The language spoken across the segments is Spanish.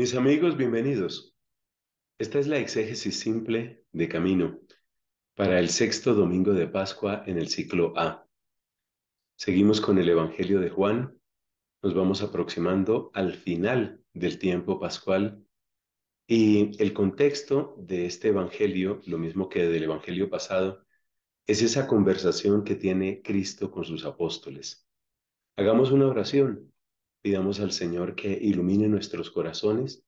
Mis amigos, bienvenidos. Esta es la exégesis simple de camino para el sexto domingo de Pascua en el ciclo A. Seguimos con el Evangelio de Juan. Nos vamos aproximando al final del tiempo pascual y el contexto de este Evangelio, lo mismo que del Evangelio pasado, es esa conversación que tiene Cristo con sus apóstoles. Hagamos una oración Pidamos al Señor que ilumine nuestros corazones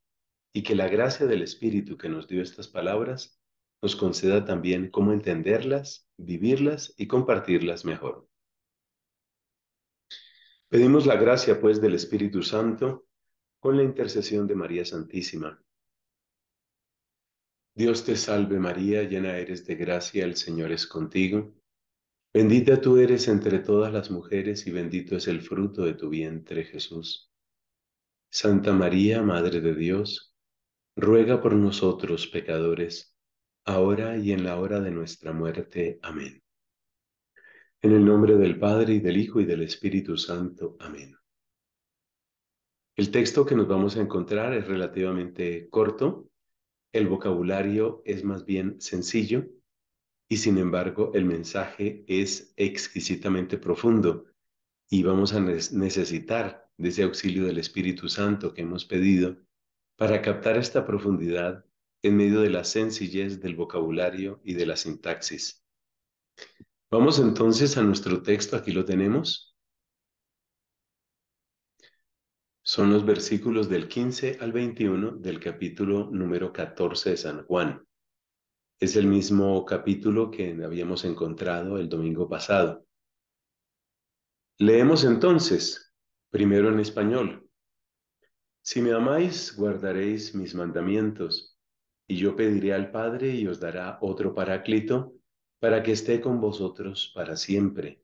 y que la gracia del Espíritu que nos dio estas palabras nos conceda también cómo entenderlas, vivirlas y compartirlas mejor. Pedimos la gracia, pues, del Espíritu Santo con la intercesión de María Santísima. Dios te salve María, llena eres de gracia, el Señor es contigo. Bendita tú eres entre todas las mujeres y bendito es el fruto de tu vientre, Jesús. Santa María, Madre de Dios, ruega por nosotros pecadores, ahora y en la hora de nuestra muerte. Amén. En el nombre del Padre, y del Hijo, y del Espíritu Santo. Amén. El texto que nos vamos a encontrar es relativamente corto, el vocabulario es más bien sencillo, y sin embargo el mensaje es exquisitamente profundo y vamos a necesitar de ese auxilio del Espíritu Santo que hemos pedido para captar esta profundidad en medio de la sencillez del vocabulario y de la sintaxis. Vamos entonces a nuestro texto, aquí lo tenemos. Son los versículos del 15 al 21 del capítulo número 14 de San Juan. Es el mismo capítulo que habíamos encontrado el domingo pasado. Leemos entonces, primero en español. Si me amáis, guardaréis mis mandamientos, y yo pediré al Padre y os dará otro paráclito para que esté con vosotros para siempre,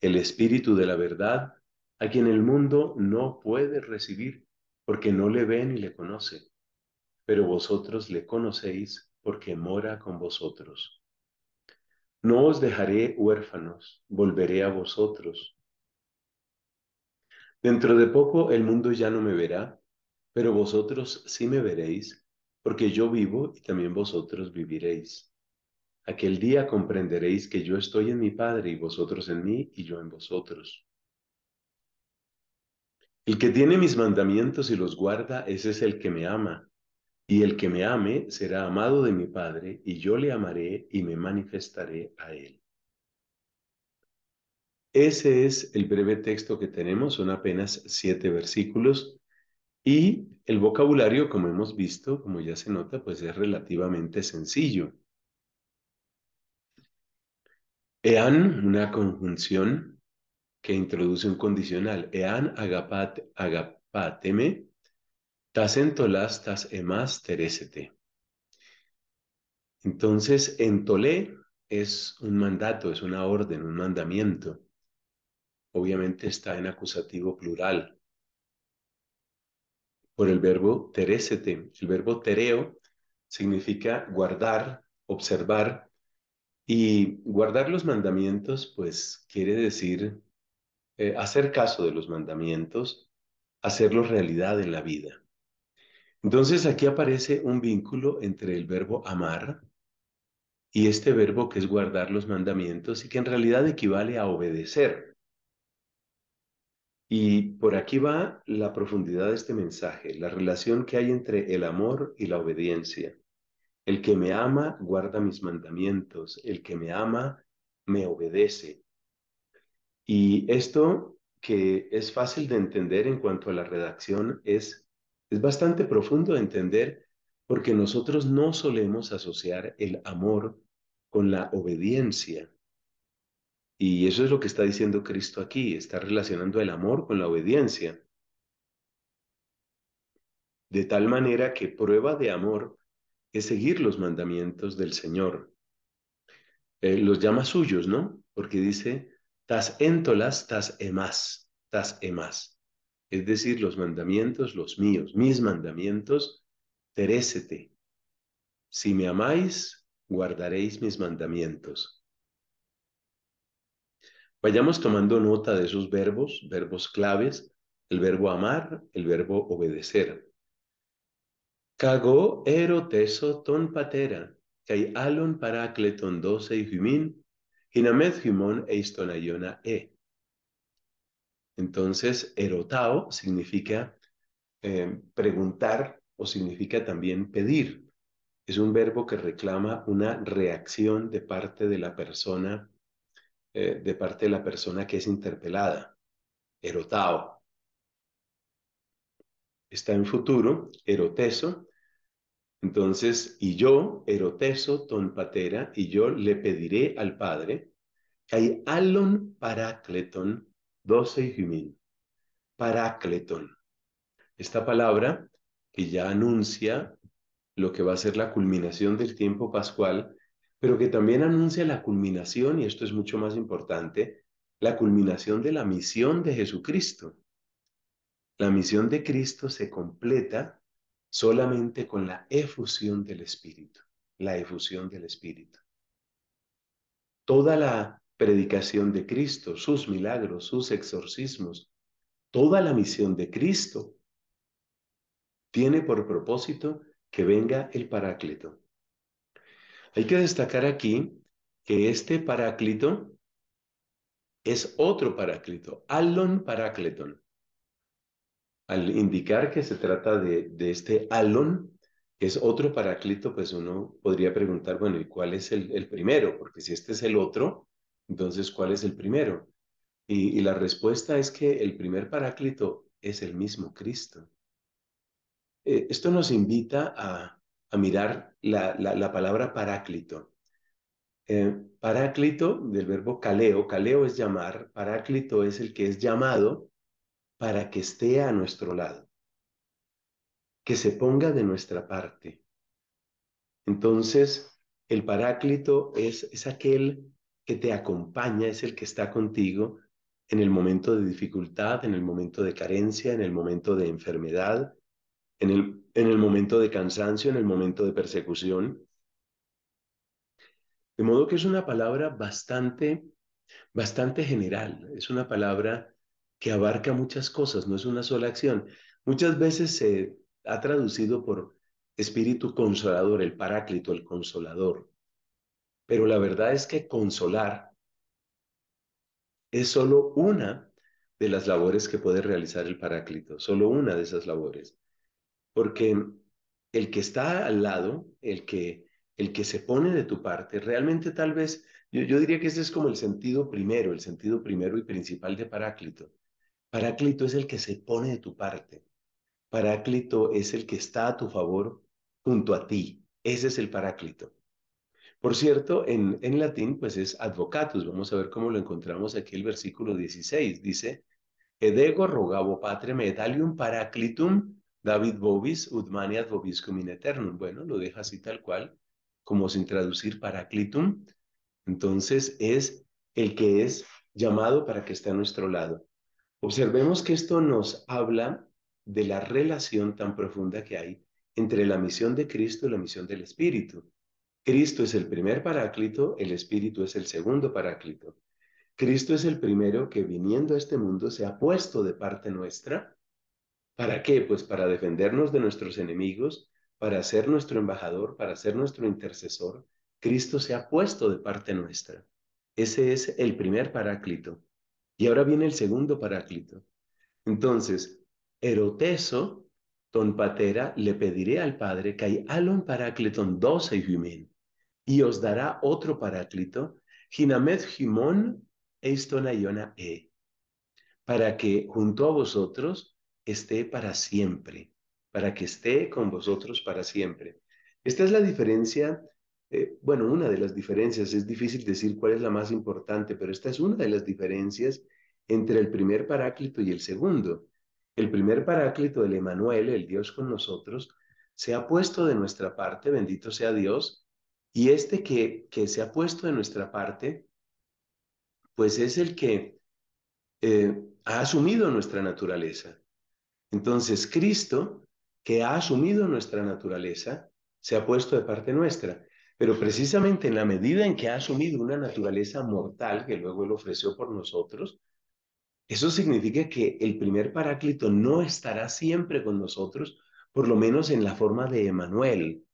el Espíritu de la verdad, a quien el mundo no puede recibir porque no le ve ni le conoce, pero vosotros le conocéis porque mora con vosotros. No os dejaré huérfanos, volveré a vosotros. Dentro de poco el mundo ya no me verá, pero vosotros sí me veréis, porque yo vivo y también vosotros viviréis. Aquel día comprenderéis que yo estoy en mi Padre y vosotros en mí y yo en vosotros. El que tiene mis mandamientos y los guarda, ese es el que me ama. Y el que me ame será amado de mi Padre, y yo le amaré y me manifestaré a él. Ese es el breve texto que tenemos, son apenas siete versículos, y el vocabulario, como hemos visto, como ya se nota, pues es relativamente sencillo. Ean, una conjunción que introduce un condicional. Ean agapat, agapateme, tas entolás, tas emás Entonces, entolé es un mandato, es una orden, un mandamiento. Obviamente está en acusativo plural. Por el verbo terécete. El verbo tereo significa guardar, observar. Y guardar los mandamientos, pues quiere decir eh, hacer caso de los mandamientos, hacerlos realidad en la vida. Entonces aquí aparece un vínculo entre el verbo amar y este verbo que es guardar los mandamientos y que en realidad equivale a obedecer. Y por aquí va la profundidad de este mensaje, la relación que hay entre el amor y la obediencia. El que me ama guarda mis mandamientos, el que me ama me obedece. Y esto que es fácil de entender en cuanto a la redacción es es bastante profundo de entender porque nosotros no solemos asociar el amor con la obediencia. Y eso es lo que está diciendo Cristo aquí, está relacionando el amor con la obediencia. De tal manera que prueba de amor es seguir los mandamientos del Señor. Eh, los llama suyos, ¿no? Porque dice, tas entolas, tas emas, tas emas es decir, los mandamientos, los míos, mis mandamientos, terécete. Si me amáis, guardaréis mis mandamientos. Vayamos tomando nota de esos verbos, verbos claves, el verbo amar, el verbo obedecer. Cago eroteso ton patera, kai alon paracleton dosei y humin, eistonayona e. Entonces, erotao significa eh, preguntar o significa también pedir. Es un verbo que reclama una reacción de parte de la persona, eh, de parte de la persona que es interpelada. Erotao. Está en futuro, eroteso. Entonces, y yo, eroteso, patera, y yo le pediré al Padre, que hay alon paracleton, doce paracletón. Esta palabra que ya anuncia lo que va a ser la culminación del tiempo pascual, pero que también anuncia la culminación, y esto es mucho más importante, la culminación de la misión de Jesucristo. La misión de Cristo se completa solamente con la efusión del Espíritu, la efusión del Espíritu. Toda la predicación de Cristo, sus milagros, sus exorcismos, toda la misión de Cristo tiene por propósito que venga el Paráclito. Hay que destacar aquí que este Paráclito es otro Paráclito, Alon Parácleton. Al indicar que se trata de, este Alon, que es otro Paráclito, pues uno podría preguntar, bueno, ¿y cuál es el primero? Porque si este es el otro, entonces, ¿cuál es el primero? Y, la respuesta es que el primer paráclito es el mismo Cristo. Eh, esto nos invita a, mirar la, palabra paráclito. Eh, paráclito del verbo caleo, caleo es llamar, paráclito es el que es llamado para que esté a nuestro lado, que se ponga de nuestra parte. Entonces, el paráclito es, es aquel que te acompaña es el que está contigo en el momento de dificultad, en el momento de carencia, en el momento de enfermedad, en el, en el momento de cansancio, en el momento de persecución. De modo que es una palabra bastante, bastante general, es una palabra que abarca muchas cosas, no es una sola acción. Muchas veces se ha traducido por espíritu consolador, el paráclito, el consolador. Pero la verdad es que consolar es solo una de las labores que puede realizar el Paráclito, solo una de esas labores. Porque el que está al lado, el que, el que se pone de tu parte, realmente tal vez, yo, yo diría que ese es como el sentido primero, el sentido primero y principal de Paráclito. Paráclito es el que se pone de tu parte. Paráclito es el que está a tu favor junto a ti. Ese es el Paráclito. Por cierto, en, en latín pues es advocatus. Vamos a ver cómo lo encontramos aquí el versículo 16. Dice, Edego rogabo patrem medalium paraclitum David Bobis udmani ad cum in eternum. Bueno, lo deja así tal cual, como sin traducir paraclitum. Entonces es el que es llamado para que esté a nuestro lado. Observemos que esto nos habla de la relación tan profunda que hay entre la misión de Cristo y la misión del Espíritu. Cristo es el primer paráclito, el Espíritu es el segundo paráclito. Cristo es el primero que viniendo a este mundo se ha puesto de parte nuestra. ¿Para qué? Pues para defendernos de nuestros enemigos, para ser nuestro embajador, para ser nuestro intercesor. Cristo se ha puesto de parte nuestra. Ese es el primer paráclito. Y ahora viene el segundo paráclito. Entonces, eroteso, ton patera, le pediré al Padre que hay alon parácliton doce y y os dará otro paráclito, Jimón E, para que junto a vosotros esté para siempre, para que esté con vosotros para siempre. Esta es la diferencia, eh, bueno, una de las diferencias, es difícil decir cuál es la más importante, pero esta es una de las diferencias entre el primer paráclito y el segundo. El primer paráclito, el Emanuel, el Dios con nosotros, se ha puesto de nuestra parte, bendito sea Dios, y este que, se ha puesto de nuestra parte, pues es el que eh, ha asumido nuestra naturaleza. Entonces, Cristo, que ha asumido nuestra naturaleza, se ha puesto de parte nuestra. Pero precisamente en la medida en que ha asumido una naturaleza mortal, que luego Él ofreció por nosotros, eso significa que el primer paráclito no estará siempre con nosotros, por lo menos en la forma de Emanuel,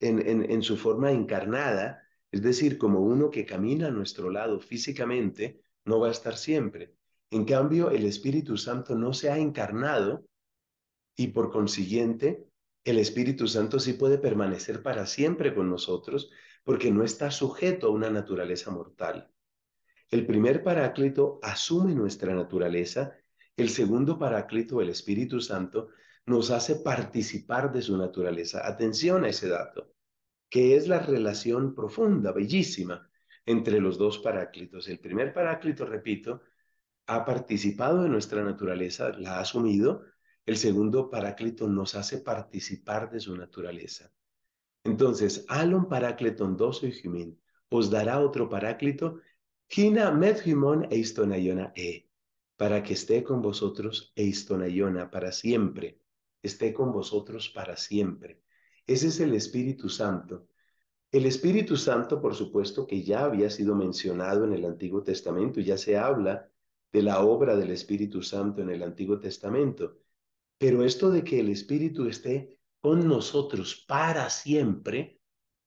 en, su forma encarnada, es decir, como uno que camina a nuestro lado físicamente, no va a estar siempre. En cambio, el Espíritu Santo no se ha encarnado y por consiguiente, el Espíritu Santo sí puede permanecer para siempre con nosotros porque no está sujeto a una naturaleza mortal. El primer paráclito asume nuestra naturaleza, el segundo paráclito, el Espíritu Santo, nos hace participar de su naturaleza. Atención a ese dato, que es la relación profunda, bellísima, entre los dos paráclitos. El primer paráclito, repito, ha participado de nuestra naturaleza, la ha asumido. El segundo paráclito nos hace participar de su naturaleza. Entonces, alon parácliton dos y os dará otro paráclito, eistonayona e, e, para que esté con vosotros eistonayona para siempre esté con vosotros para siempre. Ese es el Espíritu Santo. El Espíritu Santo, por supuesto, que ya había sido mencionado en el Antiguo Testamento, ya se habla de la obra del Espíritu Santo en el Antiguo Testamento, pero esto de que el Espíritu esté con nosotros para siempre,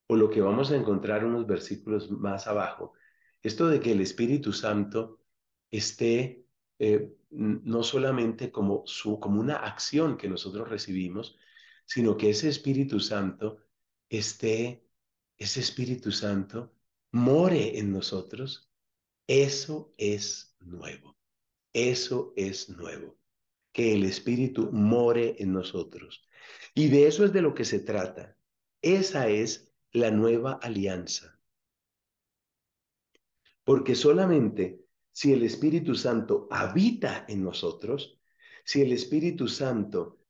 o lo que vamos a encontrar unos versículos más abajo, esto de que el Espíritu Santo esté eh, no solamente como, como una acción que nosotros recibimos, sino que ese Espíritu Santo esté, ese Espíritu Santo more en nosotros. Eso es nuevo. Eso es nuevo. Que el Espíritu more en nosotros. Y de eso es de lo que se trata. Esa es la nueva alianza. Porque solamente si el Espíritu Santo habita en nosotros, si el Espíritu Santo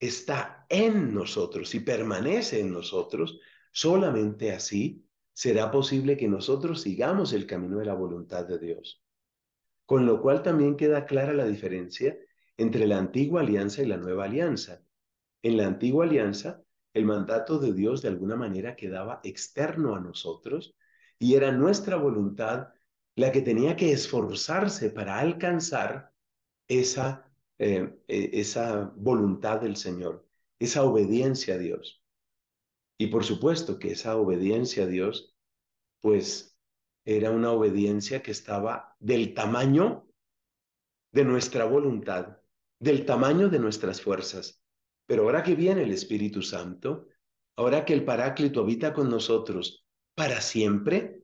está en nosotros y permanece en nosotros, solamente así será posible que nosotros sigamos el camino de la voluntad de Dios. Con lo cual también queda clara la diferencia entre la antigua alianza y la nueva alianza. En la antigua alianza, el mandato de Dios de alguna manera quedaba externo a nosotros y era nuestra voluntad la que tenía que esforzarse para alcanzar esa, eh, e, esa voluntad del Señor, esa obediencia a Dios. Y por supuesto que esa obediencia a Dios, pues era una obediencia que estaba del tamaño de nuestra voluntad, del tamaño de nuestras fuerzas. Pero ahora que viene el Espíritu Santo, ahora que el Paráclito habita con nosotros para siempre,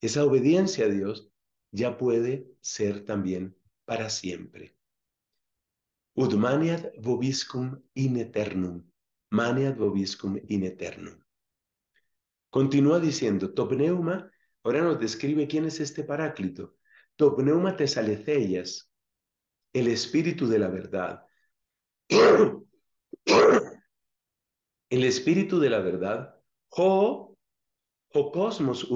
esa obediencia a Dios ya puede ser también para siempre. Ut maniat vobiscum in eternum. Maniat vobiscum in eternum. Continúa diciendo, Topneuma, ahora nos describe quién es este paráclito. Topneuma tesalecellas, el espíritu de la verdad. el espíritu de la verdad, jo o cosmos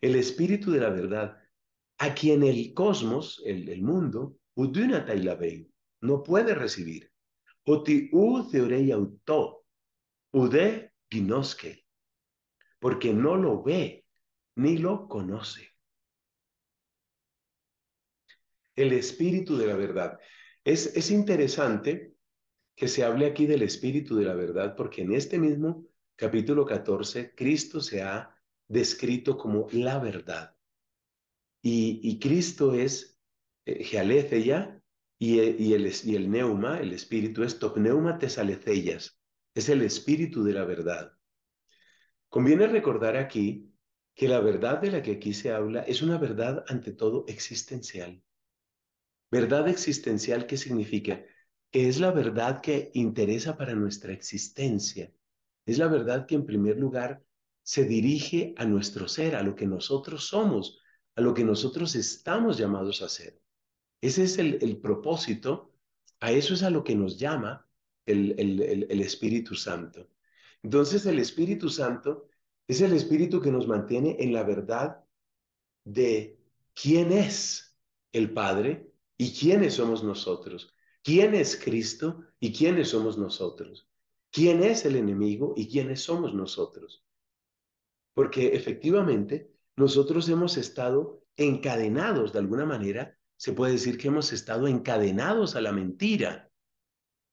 el espíritu de la verdad, a quien el cosmos, el, el mundo, no puede recibir. porque no lo ve ni lo conoce. El espíritu de la verdad. Es, es interesante que se hable aquí del espíritu de la verdad, porque en este mismo capítulo 14, Cristo se ha descrito como la verdad. Y, Cristo es eh, Gealeceya eh, y, el, el neuma, el espíritu, es topneuma tesaleceyas, es el espíritu de la verdad. Conviene recordar aquí que la verdad de la que aquí se habla es una verdad ante todo existencial. Verdad existencial que significa que es la verdad que interesa para nuestra existencia, es la verdad que en primer lugar se dirige a nuestro ser, a lo que nosotros somos, a lo que nosotros estamos llamados a ser. Ese es el, propósito, a eso es a lo que nos llama el, Espíritu Santo. Entonces el Espíritu Santo es el Espíritu que nos mantiene en la verdad de quién es el Padre y quiénes somos nosotros, quién es Cristo y quiénes somos nosotros quién es el enemigo y quiénes somos nosotros. Porque efectivamente nosotros hemos estado encadenados de alguna manera, se puede decir que hemos estado encadenados a la mentira.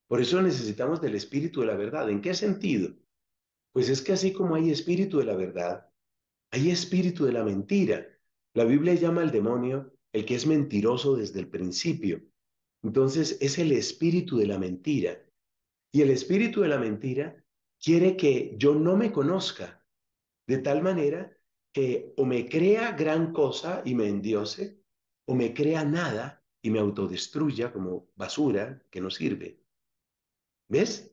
Por eso necesitamos del espíritu de la verdad. ¿En qué sentido? Pues es que así como hay espíritu de la verdad, hay espíritu de la mentira. La Biblia llama al demonio el que es mentiroso desde el principio. Entonces es el espíritu de la mentira, y el espíritu de la mentira quiere que yo no me conozca, de tal manera que o me crea gran cosa y me endiose, o me crea nada y me autodestruya como basura que no sirve. ¿Ves?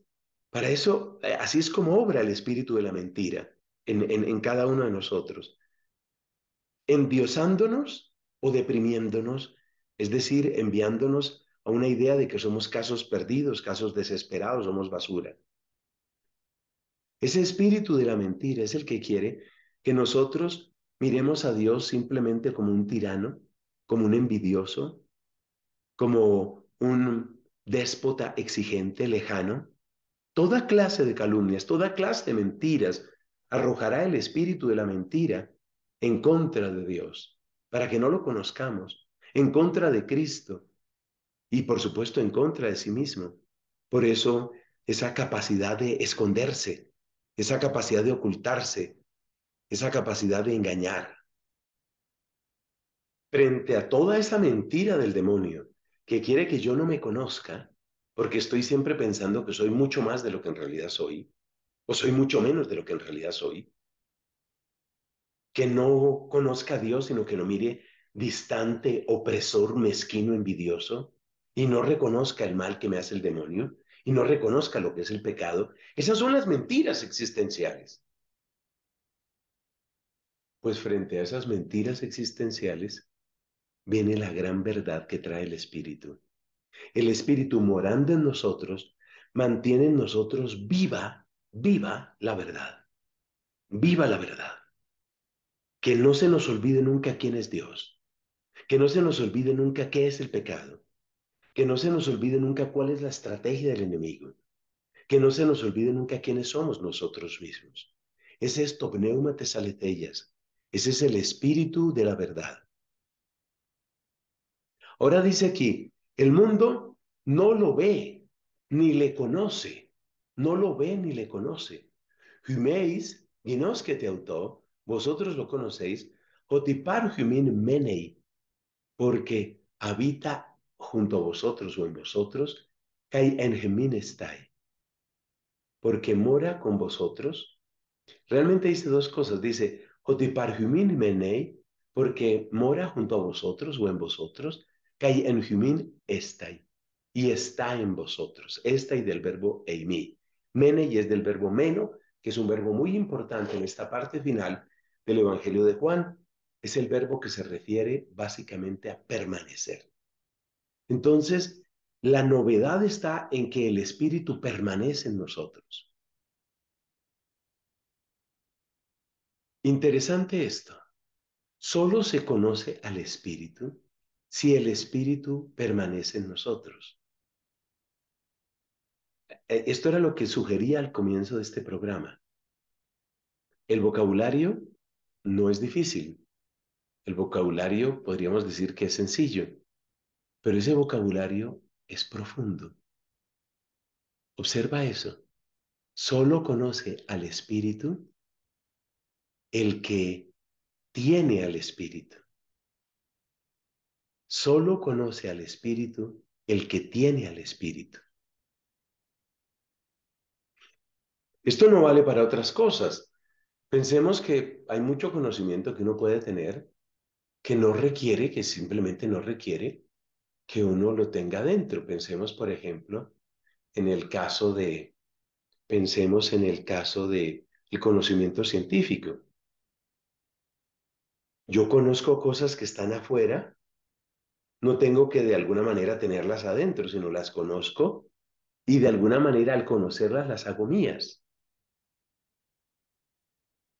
Para eso, eh, así es como obra el espíritu de la mentira en, en cada uno de nosotros. Endiosándonos o deprimiéndonos, es decir, enviándonos a una idea de que somos casos perdidos, casos desesperados, somos basura. Ese espíritu de la mentira es el que quiere que nosotros miremos a Dios simplemente como un tirano, como un envidioso, como un déspota exigente, lejano. Toda clase de calumnias, toda clase de mentiras arrojará el espíritu de la mentira en contra de Dios, para que no lo conozcamos, en contra de Cristo, y por supuesto en contra de sí mismo. Por eso esa capacidad de esconderse, esa capacidad de ocultarse, esa capacidad de engañar. Frente a toda esa mentira del demonio que quiere que yo no me conozca, porque estoy siempre pensando que soy mucho más de lo que en realidad soy, o soy mucho menos de lo que en realidad soy, que no conozca a Dios, sino que lo mire distante, opresor, mezquino, envidioso, y no reconozca el mal que me hace el demonio y no reconozca lo que es el pecado, esas son las mentiras existenciales. Pues frente a esas mentiras existenciales viene la gran verdad que trae el Espíritu. El Espíritu morando en nosotros mantiene en nosotros viva, viva la verdad. Viva la verdad. Que no se nos olvide nunca quién es Dios. Que no se nos olvide nunca qué es el pecado que no se nos olvide nunca cuál es la estrategia del enemigo, que no se nos olvide nunca quiénes somos nosotros mismos. Ese es Topneuma ese es el espíritu de la verdad. Ahora dice aquí, el mundo no lo ve, ni le conoce, no lo ve ni le conoce. Humeis, ginos que te vosotros lo conocéis, otipar humin menei, porque habita junto a vosotros o en vosotros, kai en porque mora con vosotros. Realmente dice dos cosas, dice, menei, porque mora junto a vosotros o en vosotros, kai en estai, y está en vosotros, y del verbo eimi. y es del verbo meno, que es un verbo muy importante en esta parte final del Evangelio de Juan, es el verbo que se refiere básicamente a permanecer. Entonces, la novedad está en que el Espíritu permanece en nosotros. Interesante esto. Solo se conoce al Espíritu si el Espíritu permanece en nosotros. Eh, esto era lo que sugería al comienzo de este programa. El vocabulario no es difícil. El vocabulario podríamos decir que es sencillo. Pero ese vocabulario es profundo. Observa eso. Solo conoce al Espíritu el que tiene al Espíritu. Solo conoce al Espíritu el que tiene al Espíritu. Esto no vale para otras cosas. Pensemos que hay mucho conocimiento que uno puede tener que no requiere, que simplemente no requiere que uno lo tenga dentro. Pensemos, por ejemplo, en el caso de, pensemos en el caso de el conocimiento científico. Yo conozco cosas que están afuera, no tengo que de alguna manera tenerlas adentro, sino las conozco y de alguna manera al conocerlas las hago mías.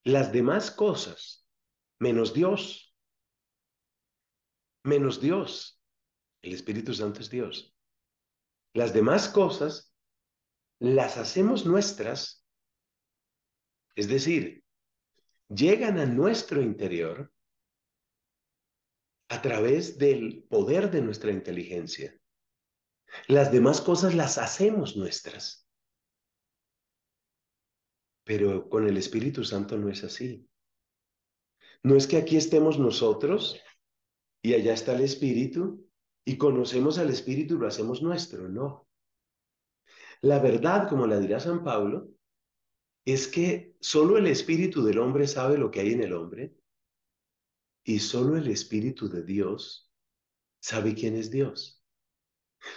Las demás cosas, menos Dios, menos Dios, el Espíritu Santo es Dios. Las demás cosas las hacemos nuestras, es decir, llegan a nuestro interior a través del poder de nuestra inteligencia. Las demás cosas las hacemos nuestras. Pero con el Espíritu Santo no es así. No es que aquí estemos nosotros y allá está el Espíritu y conocemos al Espíritu y lo hacemos nuestro, no. La verdad, como la dirá San Pablo, es que solo el Espíritu del hombre sabe lo que hay en el hombre y solo el Espíritu de Dios sabe quién es Dios.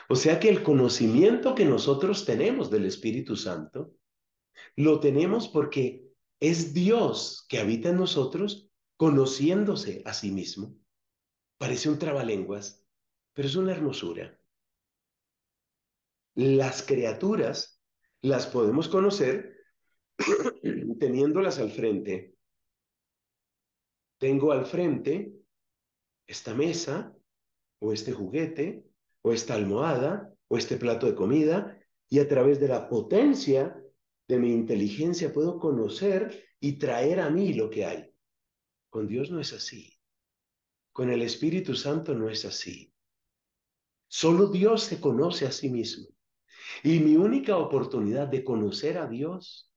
O sea que el conocimiento que nosotros tenemos del Espíritu Santo lo tenemos porque es Dios que habita en nosotros conociéndose a sí mismo. Parece un trabalenguas, pero es una hermosura. Las criaturas las podemos conocer teniéndolas al frente. Tengo al frente esta mesa o este juguete o esta almohada o este plato de comida y a través de la potencia de mi inteligencia puedo conocer y traer a mí lo que hay. Con Dios no es así. Con el Espíritu Santo no es así. Solo Dios se conoce a sí mismo. Y mi única oportunidad de conocer a Dios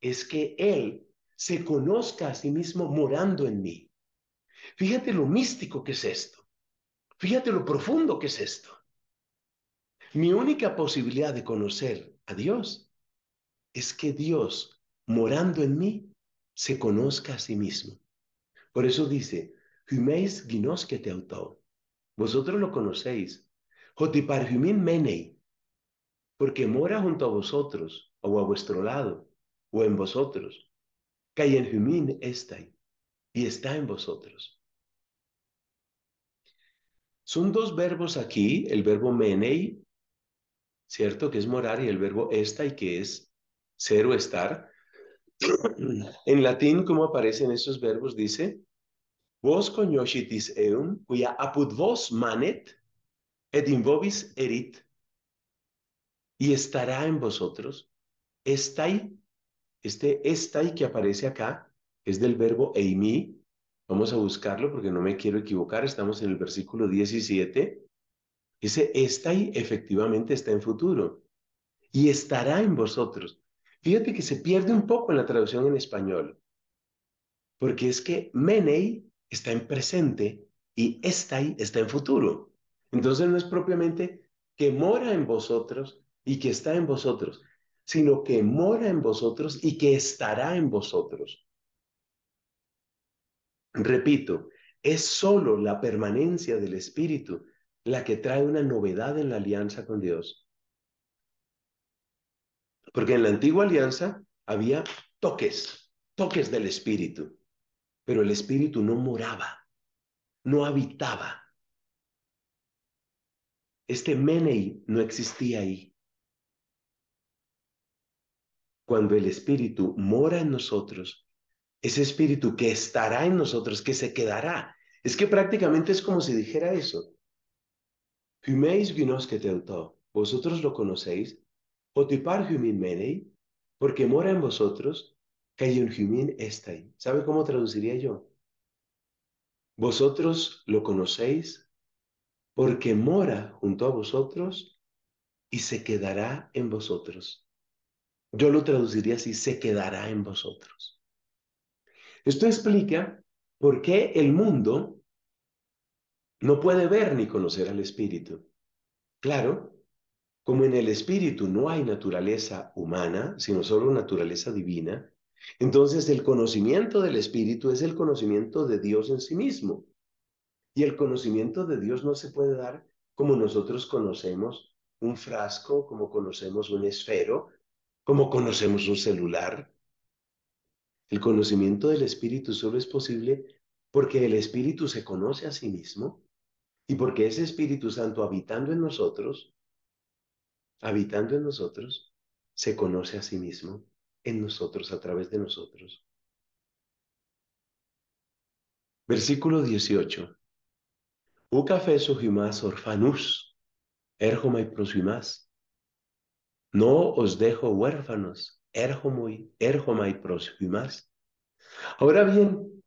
es que Él se conozca a sí mismo morando en mí. Fíjate lo místico que es esto. Fíjate lo profundo que es esto. Mi única posibilidad de conocer a Dios es que Dios, morando en mí, se conozca a sí mismo. Por eso dice, Humeis te autó. Vosotros lo conocéis. Jotiparjumim menei, porque mora junto a vosotros, o a vuestro lado, o en vosotros. Cayenjumim estai, y está en vosotros. Son dos verbos aquí, el verbo menei, ¿cierto? Que es morar, y el verbo estai, que es ser o estar. en latín, cómo aparecen esos verbos? Dice Vos cognoscitis eum, cuya apud vos manet, ed in erit, y estará en vosotros. Estai, este estai que aparece acá, es del verbo eimi. Vamos a buscarlo porque no me quiero equivocar. Estamos en el versículo 17. Ese estai efectivamente está en futuro. Y estará en vosotros. Fíjate que se pierde un poco en la traducción en español. Porque es que menei está en presente y está ahí, está en futuro. Entonces no es propiamente que mora en vosotros y que está en vosotros, sino que mora en vosotros y que estará en vosotros. Repito, es solo la permanencia del Espíritu la que trae una novedad en la alianza con Dios. Porque en la antigua alianza había toques, toques del Espíritu pero el Espíritu no moraba, no habitaba. Este Menei no existía ahí. Cuando el Espíritu mora en nosotros, ese Espíritu que estará en nosotros, que se quedará, es que prácticamente es como si dijera eso. Humeis que te vosotros lo conocéis, menei, porque mora en vosotros, ¿Sabe cómo traduciría yo? Vosotros lo conocéis porque mora junto a vosotros y se quedará en vosotros. Yo lo traduciría así, se quedará en vosotros. Esto explica por qué el mundo no puede ver ni conocer al Espíritu. Claro, como en el Espíritu no hay naturaleza humana, sino solo naturaleza divina, entonces el conocimiento del Espíritu es el conocimiento de Dios en sí mismo. Y el conocimiento de Dios no se puede dar como nosotros conocemos un frasco, como conocemos un esfero, como conocemos un celular. El conocimiento del Espíritu solo es posible porque el Espíritu se conoce a sí mismo y porque ese Espíritu Santo habitando en nosotros, habitando en nosotros, se conoce a sí mismo en nosotros, a través de nosotros. Versículo 18. orfanus erjoma y No os dejo huérfanos, erjoma y prosimas. Ahora bien,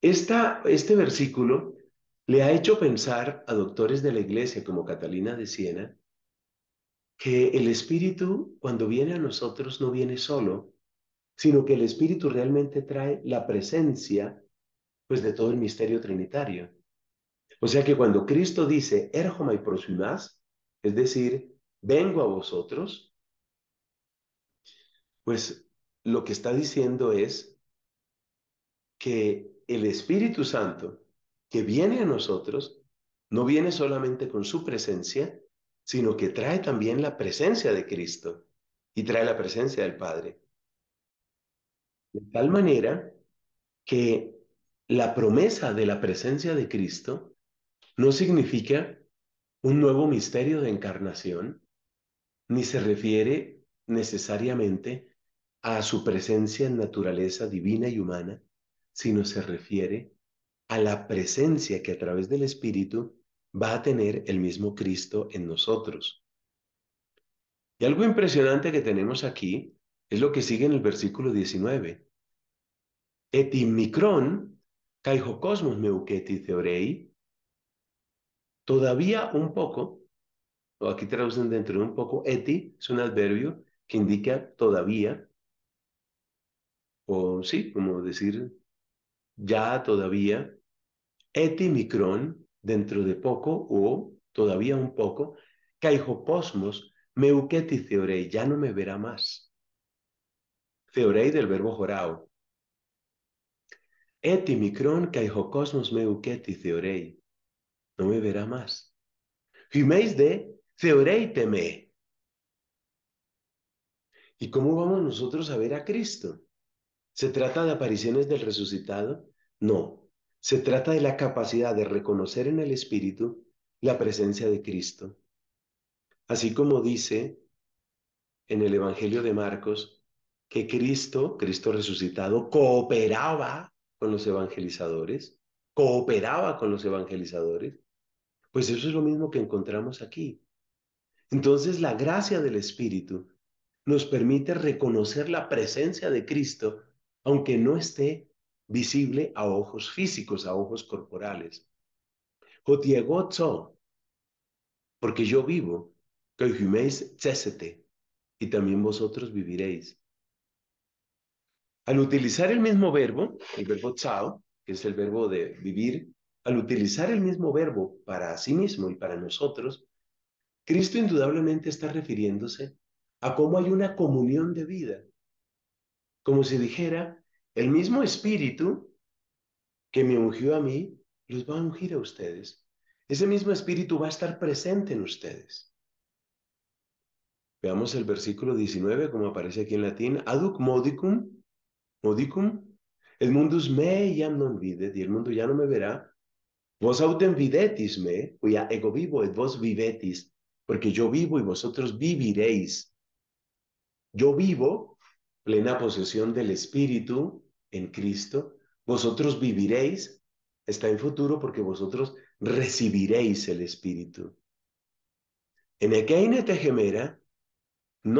esta, este versículo le ha hecho pensar a doctores de la iglesia como Catalina de Siena que el Espíritu cuando viene a nosotros no viene solo, sino que el Espíritu realmente trae la presencia pues de todo el misterio trinitario. O sea que cuando Cristo dice, erjoma y prosumas, es decir, vengo a vosotros, pues lo que está diciendo es que el Espíritu Santo que viene a nosotros no viene solamente con su presencia, sino que trae también la presencia de Cristo y trae la presencia del Padre. De tal manera que la promesa de la presencia de Cristo no significa un nuevo misterio de encarnación, ni se refiere necesariamente a su presencia en naturaleza divina y humana, sino se refiere a la presencia que a través del Espíritu va a tener el mismo Cristo en nosotros. Y algo impresionante que tenemos aquí es lo que sigue en el versículo 19. Etimicron, cosmos meuketi theorei. Todavía un poco, o aquí traducen dentro de un poco, eti es un adverbio que indica todavía, o sí, como decir ya, todavía, etimicron, dentro de poco, o todavía un poco, cosmos meuketi theorei, ya no me verá más theorei del verbo jorao. No me verá más. de ¿Y cómo vamos nosotros a ver a Cristo? ¿Se trata de apariciones del resucitado? No. Se trata de la capacidad de reconocer en el Espíritu la presencia de Cristo. Así como dice en el Evangelio de Marcos, que Cristo, Cristo resucitado, cooperaba con los evangelizadores, cooperaba con los evangelizadores, pues eso es lo mismo que encontramos aquí. Entonces la gracia del Espíritu nos permite reconocer la presencia de Cristo, aunque no esté visible a ojos físicos, a ojos corporales. porque yo vivo, que y también vosotros viviréis. Al utilizar el mismo verbo, el verbo chao, que es el verbo de vivir, al utilizar el mismo verbo para sí mismo y para nosotros, Cristo indudablemente está refiriéndose a cómo hay una comunión de vida. Como si dijera, el mismo espíritu que me ungió a mí, los va a ungir a ustedes. Ese mismo espíritu va a estar presente en ustedes. Veamos el versículo 19, como aparece aquí en latín, aduc modicum modicum, el mundus me iam no videt, y el mundo ya no me verá, vos autem videtis me, ya. ego vivo et vos vivetis, porque yo vivo y vosotros viviréis. Yo vivo, plena posesión del Espíritu en Cristo, vosotros viviréis, está en futuro porque vosotros recibiréis el Espíritu. En ekeine te gemera,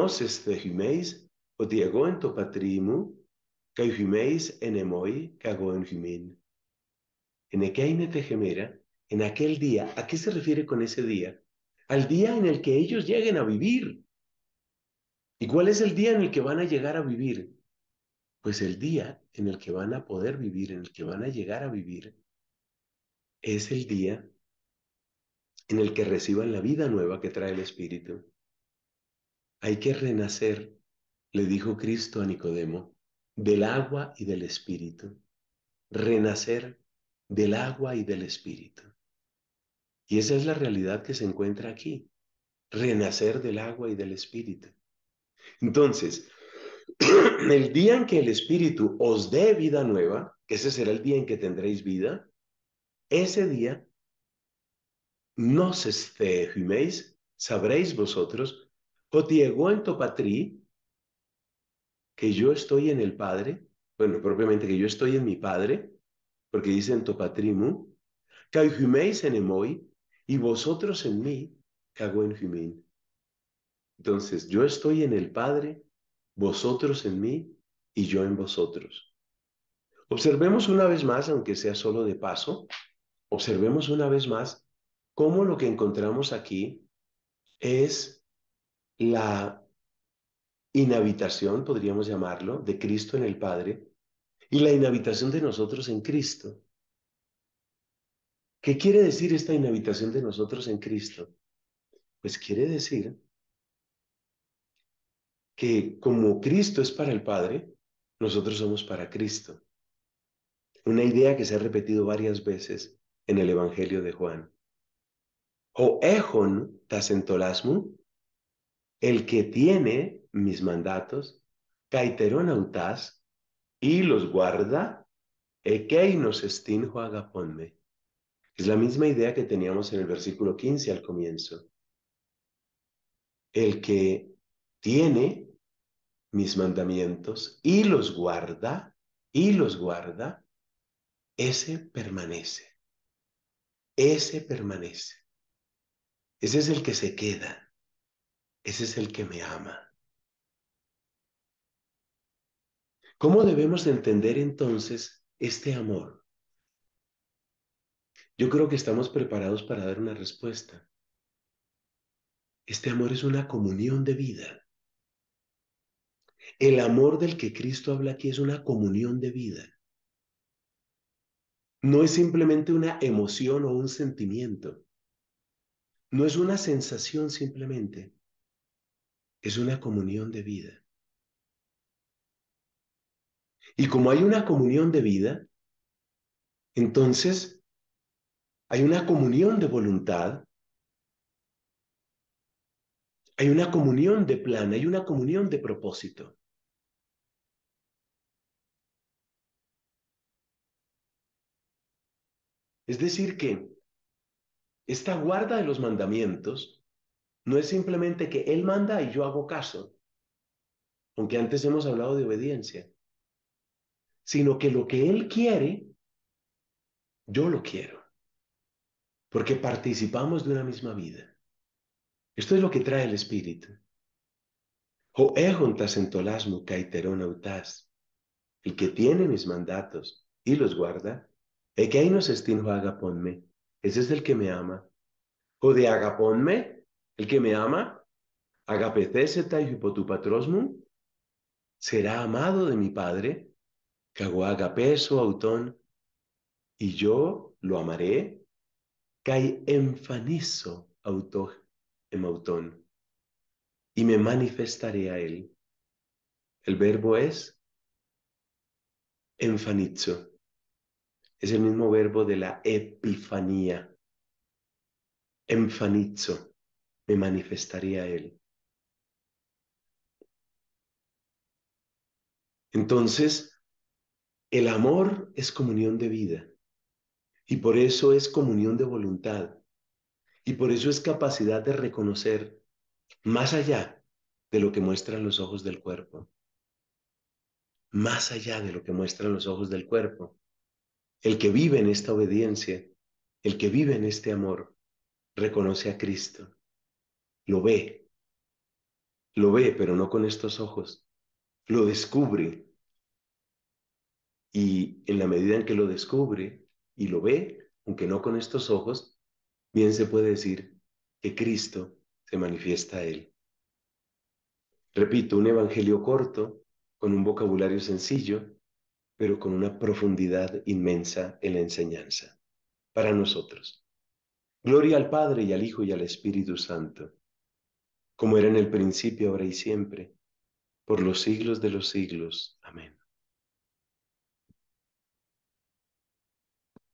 se estegiméis, o diego en tu patrimu, en en aquel día, ¿a qué se refiere con ese día? Al día en el que ellos lleguen a vivir. ¿Y cuál es el día en el que van a llegar a vivir? Pues el día en el que van a poder vivir, en el que van a llegar a vivir, es el día en el que reciban la vida nueva que trae el Espíritu. Hay que renacer, le dijo Cristo a Nicodemo del agua y del espíritu. Renacer del agua y del espíritu. Y esa es la realidad que se encuentra aquí. Renacer del agua y del espíritu. Entonces, el día en que el espíritu os dé vida nueva, que ese será el día en que tendréis vida, ese día no se sabréis vosotros, otiegó oh, en Topatrí, que yo estoy en el Padre, bueno, propiamente que yo estoy en mi Padre, porque dice en Topatrimu, que en emoi, y vosotros en mí, cago en Entonces, yo estoy en el Padre, vosotros en mí, y yo en vosotros. Observemos una vez más, aunque sea solo de paso, observemos una vez más cómo lo que encontramos aquí es la inhabitación, podríamos llamarlo, de Cristo en el Padre y la inhabitación de nosotros en Cristo. ¿Qué quiere decir esta inhabitación de nosotros en Cristo? Pues quiere decir que como Cristo es para el Padre, nosotros somos para Cristo. Una idea que se ha repetido varias veces en el Evangelio de Juan. O ejon tasentolasmu, el que tiene mis mandatos, caiterón y los guarda, nos estinjo agaponme. Es la misma idea que teníamos en el versículo 15 al comienzo. El que tiene mis mandamientos y los guarda, y los guarda, ese permanece. Ese permanece. Ese es el que se queda. Ese es el que me ama. ¿Cómo debemos entender entonces este amor? Yo creo que estamos preparados para dar una respuesta. Este amor es una comunión de vida. El amor del que Cristo habla aquí es una comunión de vida. No es simplemente una emoción o un sentimiento. No es una sensación simplemente. Es una comunión de vida. Y como hay una comunión de vida, entonces hay una comunión de voluntad, hay una comunión de plan, hay una comunión de propósito. Es decir, que esta guarda de los mandamientos no es simplemente que Él manda y yo hago caso, aunque antes hemos hablado de obediencia sino que lo que Él quiere, yo lo quiero, porque participamos de una misma vida. Esto es lo que trae el Espíritu. O ejuntas en tolasmo caiterón el que tiene mis mandatos y los guarda, e que ahí nos agaponme, ese es el que me ama. O de agaponme, el que me ama, agapeceseta y hipotupatrosmum, será amado de mi Padre, Cagoaga peso autón, y yo lo amaré, cai enfanizo autor en y me manifestaré a él. El verbo es enfanizo. Es el mismo verbo de la epifanía. Enfanizo, me manifestaré a él. Entonces, el amor es comunión de vida y por eso es comunión de voluntad y por eso es capacidad de reconocer más allá de lo que muestran los ojos del cuerpo. Más allá de lo que muestran los ojos del cuerpo. El que vive en esta obediencia, el que vive en este amor, reconoce a Cristo. Lo ve. Lo ve, pero no con estos ojos. Lo descubre y en la medida en que lo descubre y lo ve, aunque no con estos ojos, bien se puede decir que Cristo se manifiesta a él. Repito, un evangelio corto, con un vocabulario sencillo, pero con una profundidad inmensa en la enseñanza para nosotros. Gloria al Padre y al Hijo y al Espíritu Santo, como era en el principio, ahora y siempre, por los siglos de los siglos. Amén.